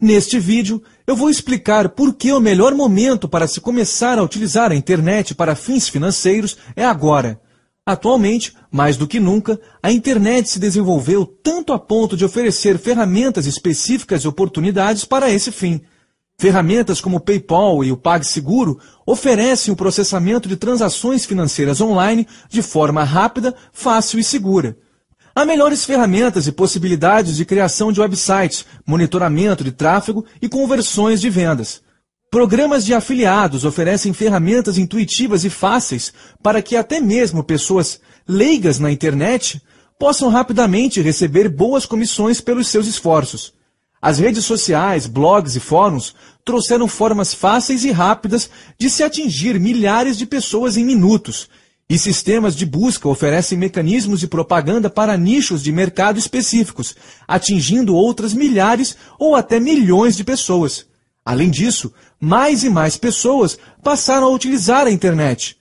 Neste vídeo, eu vou explicar por que o melhor momento para se começar a utilizar a internet para fins financeiros é agora. Atualmente, mais do que nunca, a internet se desenvolveu tanto a ponto de oferecer ferramentas específicas e oportunidades para esse fim. Ferramentas como o PayPal e o PagSeguro oferecem o processamento de transações financeiras online de forma rápida, fácil e segura. Há melhores ferramentas e possibilidades de criação de websites, monitoramento de tráfego e conversões de vendas. Programas de afiliados oferecem ferramentas intuitivas e fáceis para que até mesmo pessoas leigas na internet possam rapidamente receber boas comissões pelos seus esforços. As redes sociais, blogs e fóruns trouxeram formas fáceis e rápidas de se atingir milhares de pessoas em minutos e sistemas de busca oferecem mecanismos de propaganda para nichos de mercado específicos, atingindo outras milhares ou até milhões de pessoas. Além disso, mais e mais pessoas passaram a utilizar a internet.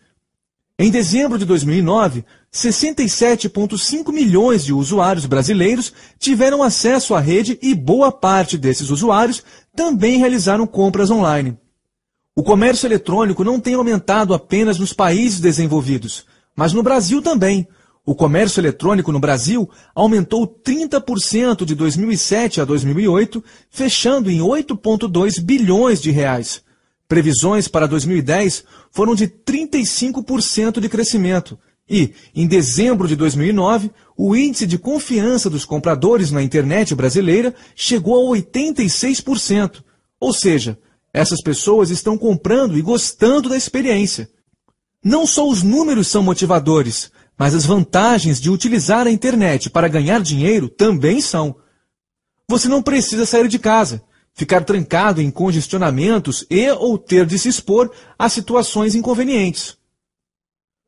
Em dezembro de 2009, 67,5 milhões de usuários brasileiros tiveram acesso à rede e boa parte desses usuários também realizaram compras online. O comércio eletrônico não tem aumentado apenas nos países desenvolvidos, mas no Brasil também. O comércio eletrônico no Brasil aumentou 30% de 2007 a 2008, fechando em 8,2 bilhões de reais. Previsões para 2010 foram de 35% de crescimento. E, em dezembro de 2009, o índice de confiança dos compradores na internet brasileira chegou a 86%. Ou seja, essas pessoas estão comprando e gostando da experiência. Não só os números são motivadores, mas as vantagens de utilizar a internet para ganhar dinheiro também são. Você não precisa sair de casa, ficar trancado em congestionamentos e ou ter de se expor a situações inconvenientes.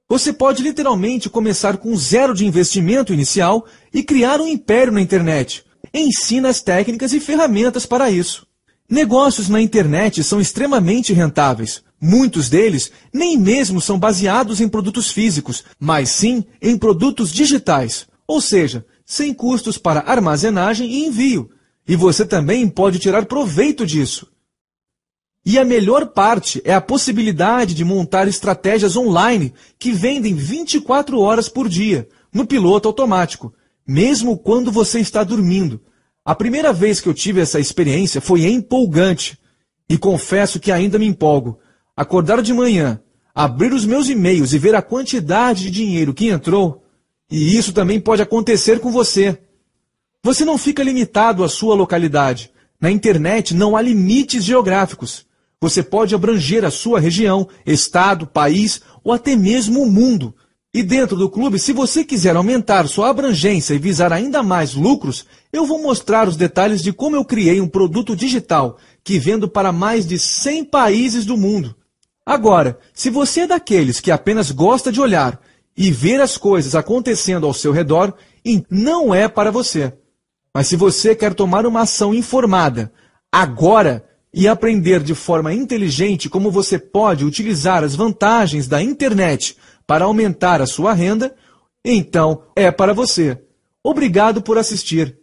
Você pode literalmente começar com zero de investimento inicial e criar um império na internet. Ensina as técnicas e ferramentas para isso. Negócios na internet são extremamente rentáveis. Muitos deles nem mesmo são baseados em produtos físicos, mas sim em produtos digitais, ou seja, sem custos para armazenagem e envio. E você também pode tirar proveito disso. E a melhor parte é a possibilidade de montar estratégias online que vendem 24 horas por dia, no piloto automático, mesmo quando você está dormindo. A primeira vez que eu tive essa experiência foi empolgante e confesso que ainda me empolgo. Acordar de manhã, abrir os meus e-mails e ver a quantidade de dinheiro que entrou, e isso também pode acontecer com você. Você não fica limitado à sua localidade. Na internet não há limites geográficos. Você pode abranger a sua região, estado, país ou até mesmo o mundo. E dentro do clube, se você quiser aumentar sua abrangência e visar ainda mais lucros, eu vou mostrar os detalhes de como eu criei um produto digital que vendo para mais de 100 países do mundo. Agora, se você é daqueles que apenas gosta de olhar e ver as coisas acontecendo ao seu redor, não é para você. Mas se você quer tomar uma ação informada, agora, e aprender de forma inteligente como você pode utilizar as vantagens da internet para aumentar a sua renda, então é para você. Obrigado por assistir.